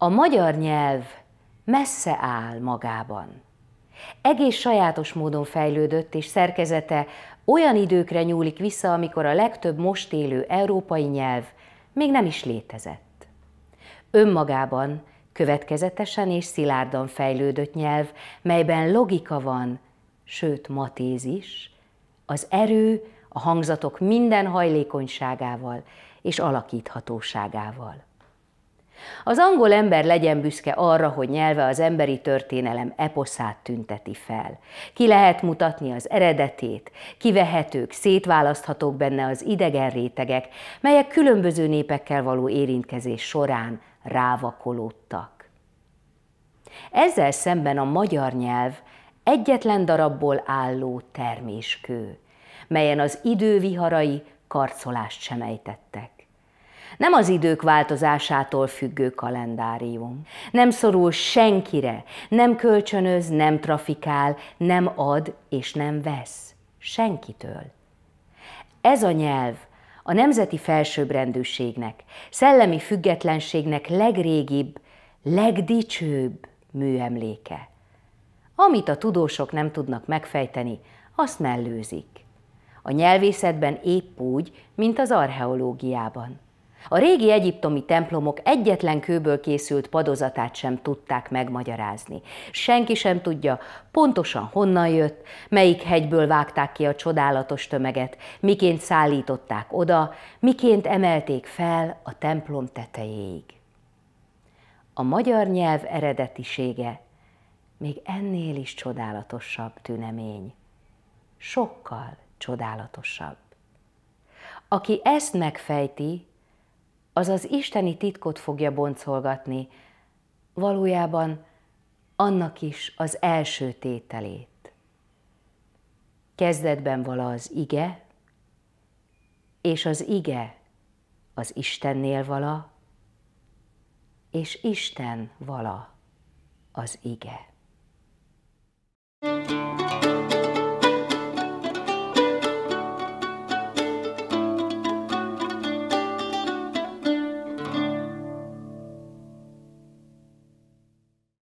A magyar nyelv messze áll magában. Egész sajátos módon fejlődött, és szerkezete olyan időkre nyúlik vissza, amikor a legtöbb most élő európai nyelv még nem is létezett. Önmagában következetesen és szilárdan fejlődött nyelv, melyben logika van, sőt matézis, az erő a hangzatok minden hajlékonyságával és alakíthatóságával. Az angol ember legyen büszke arra, hogy nyelve az emberi történelem eposzát tünteti fel. Ki lehet mutatni az eredetét, kivehetők, szétválaszthatók benne az idegen rétegek, melyek különböző népekkel való érintkezés során rávakolódtak. Ezzel szemben a magyar nyelv egyetlen darabból álló terméskő, melyen az idő viharai karcolást sem ejtettek nem az idők változásától függő kalendárium. Nem szorul senkire, nem kölcsönöz, nem trafikál, nem ad és nem vesz. Senkitől. Ez a nyelv a nemzeti felsőbbrendűségnek, szellemi függetlenségnek legrégibb, legdicsőbb műemléke. Amit a tudósok nem tudnak megfejteni, azt mellőzik. A nyelvészetben épp úgy, mint az archeológiában. A régi egyiptomi templomok egyetlen kőből készült padozatát sem tudták megmagyarázni. Senki sem tudja, pontosan honnan jött, melyik hegyből vágták ki a csodálatos tömeget, miként szállították oda, miként emelték fel a templom tetejéig. A magyar nyelv eredetisége még ennél is csodálatosabb tünemény. Sokkal csodálatosabb. Aki ezt megfejti, az az isteni titkot fogja boncolgatni, valójában annak is az első tételét. Kezdetben vala az ige, és az ige az Istennél vala, és Isten vala az ige. thank you